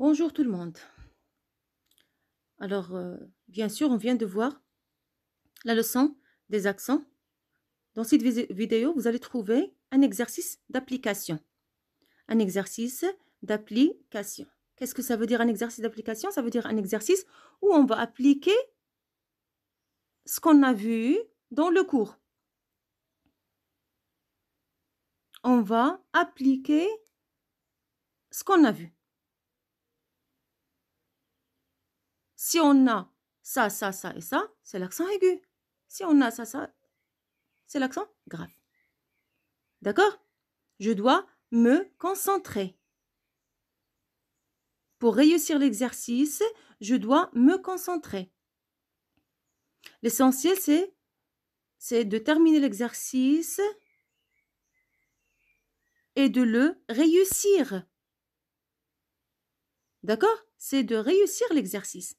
Bonjour tout le monde. Alors, euh, bien sûr, on vient de voir la leçon des accents. Dans cette vidéo, vous allez trouver un exercice d'application. Un exercice d'application. Qu'est-ce que ça veut dire un exercice d'application Ça veut dire un exercice où on va appliquer ce qu'on a vu dans le cours. On va appliquer ce qu'on a vu. Si on a ça, ça, ça et ça, c'est l'accent aigu. Si on a ça, ça, c'est l'accent grave. D'accord Je dois me concentrer. Pour réussir l'exercice, je dois me concentrer. L'essentiel, c'est, c'est de terminer l'exercice et de le réussir. D'accord C'est de réussir l'exercice.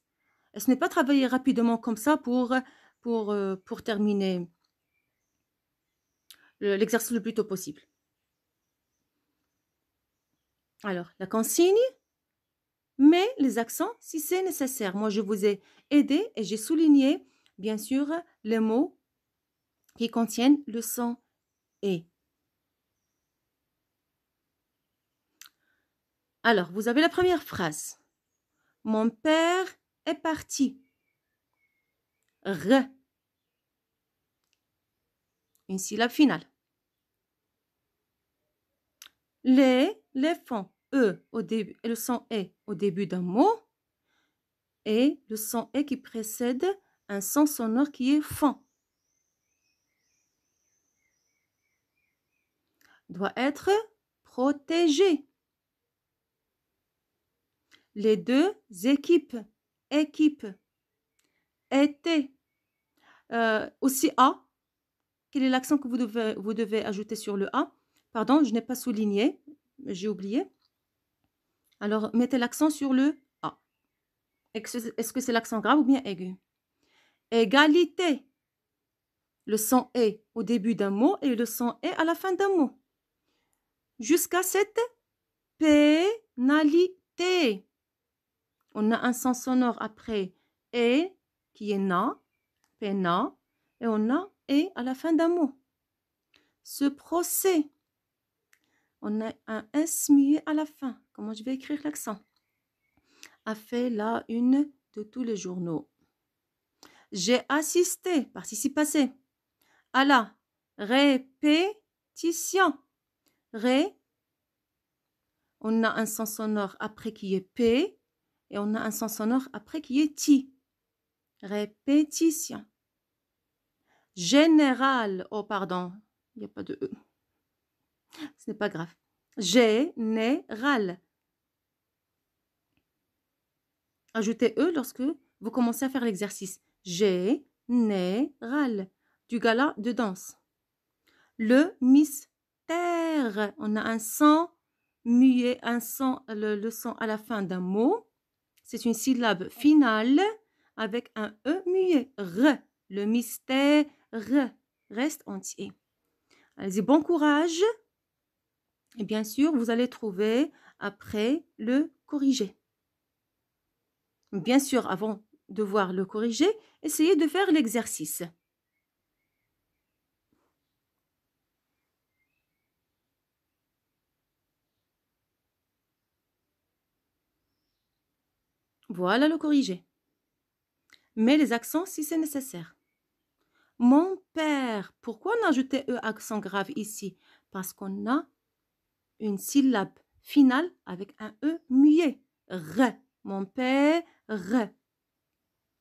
Ce n'est pas travailler rapidement comme ça pour, pour, euh, pour terminer l'exercice le plus tôt possible. Alors, la consigne, mais les accents si c'est nécessaire. Moi, je vous ai aidé et j'ai souligné, bien sûr, les mots qui contiennent le son et. Alors, vous avez la première phrase. Mon père est parti. R. Une syllabe finale. Les, les font E au début, et le son E au début d'un mot et le son E qui précède un son sonore qui est fond. Doit être protégé. Les deux équipes équipe, été. E euh, aussi A, quel est l'accent que vous devez, vous devez ajouter sur le A Pardon, je n'ai pas souligné, j'ai oublié. Alors, mettez l'accent sur le A. Est-ce que c'est l'accent grave ou bien aigu Égalité. Le son est au début d'un mot et le son E à la fin d'un mot. Jusqu'à cette pénalité. On a un son sonore après et qui est na, na » et on a et à la fin d'un mot. Ce procès, on a un S muet à la fin. Comment je vais écrire l'accent A fait la une de tous les journaux. J'ai assisté, participe passé, à la répétition. Ré, on a un son sonore après qui est P, et on a un son sonore après qui est ti. Répétition. Général. Oh, pardon. Il n'y a pas de E. Ce n'est pas grave. Général. Ajoutez E lorsque vous commencez à faire l'exercice. Général. Du gala de danse. Le mystère. On a un son muet, un son, le, le son à la fin d'un mot c'est une syllabe finale avec un E muet. R. Le mystère reste entier. allez bon courage. Et bien sûr, vous allez trouver après le corriger. Bien sûr, avant de voir le corriger, essayez de faire l'exercice. Voilà le corrigé. Mais les accents si c'est nécessaire. Mon père. Pourquoi on a ajouté E accent grave ici Parce qu'on a une syllabe finale avec un E muet. R. Mon père. R.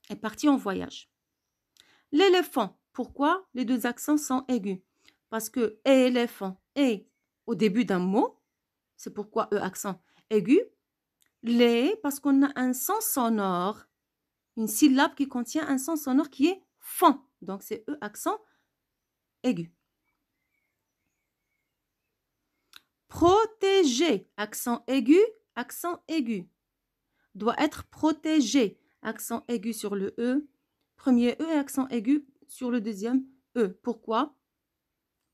Est parti en voyage. L'éléphant. Pourquoi les deux accents sont aigus Parce que éléphant, E au début d'un mot, c'est pourquoi E accent aigu, les, parce qu'on a un son sonore, une syllabe qui contient un son sonore qui est fond. Donc c'est E accent aigu. Protéger, accent aigu, accent aigu. Doit être protégé, accent aigu sur le E. Premier E accent aigu sur le deuxième E. Pourquoi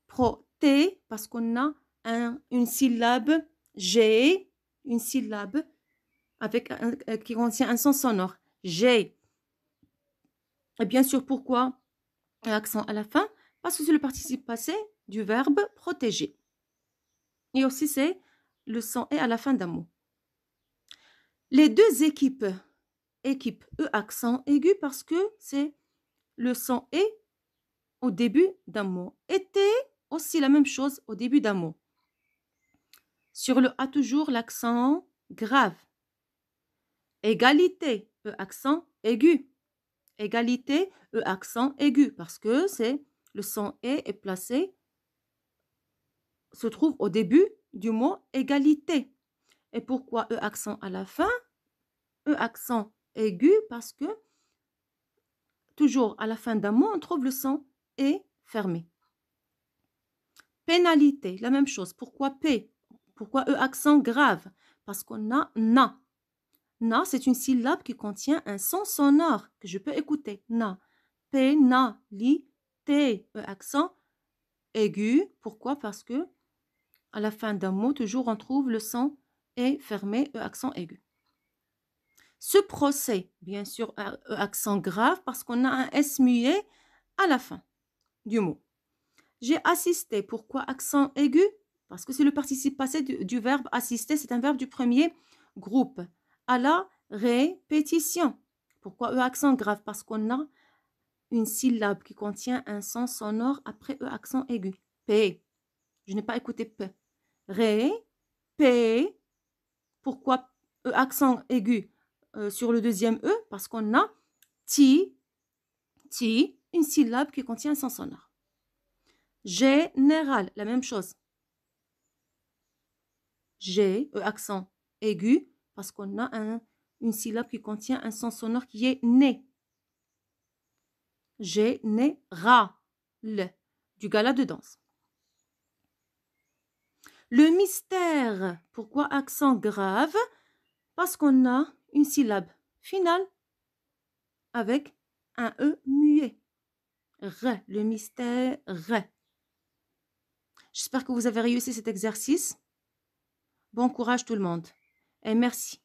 Proté, parce qu'on a un, une syllabe G, une syllabe avec euh, qui contient un son sonore. J'ai. Et bien sûr, pourquoi accent à la fin Parce que c'est le participe passé du verbe protéger. Et aussi, c'est le son est à la fin d'un mot. Les deux équipes, équipe E accent aigu parce que c'est le son est au début d'un mot. Était aussi la même chose au début d'un mot. Sur le A toujours l'accent grave. Égalité, E accent aigu. Égalité, E accent aigu, parce que c'est le son E est placé, se trouve au début du mot égalité. Et pourquoi E accent à la fin E accent aigu, parce que toujours à la fin d'un mot, on trouve le son E fermé. Pénalité, la même chose. Pourquoi P Pourquoi E accent grave Parce qu'on a na Na, c'est une syllabe qui contient un son sonore que je peux écouter. Na. P, na, li, t, e, accent aigu. Pourquoi Parce que à la fin d'un mot, toujours on trouve le son et fermé, e, accent aigu. Ce procès, bien sûr, e, accent grave parce qu'on a un S muet à la fin du mot. J'ai assisté. Pourquoi accent aigu Parce que c'est le participe passé du, du verbe assister. C'est un verbe du premier groupe à la répétition. Pourquoi E accent grave Parce qu'on a une syllabe qui contient un son sonore après E accent aigu. P. Je n'ai pas écouté P. Ré, P. Pourquoi E accent aigu euh, sur le deuxième E Parce qu'on a ti, ti, une syllabe qui contient un son sonore. Général, la même chose. G, E accent aigu parce qu'on a un, une syllabe qui contient un son sonore qui est né. Gé-né-ra-le. du gala de danse. Le mystère. Pourquoi accent grave Parce qu'on a une syllabe finale avec un E muet. R, le mystère. J'espère que vous avez réussi cet exercice. Bon courage tout le monde. Et eh, merci.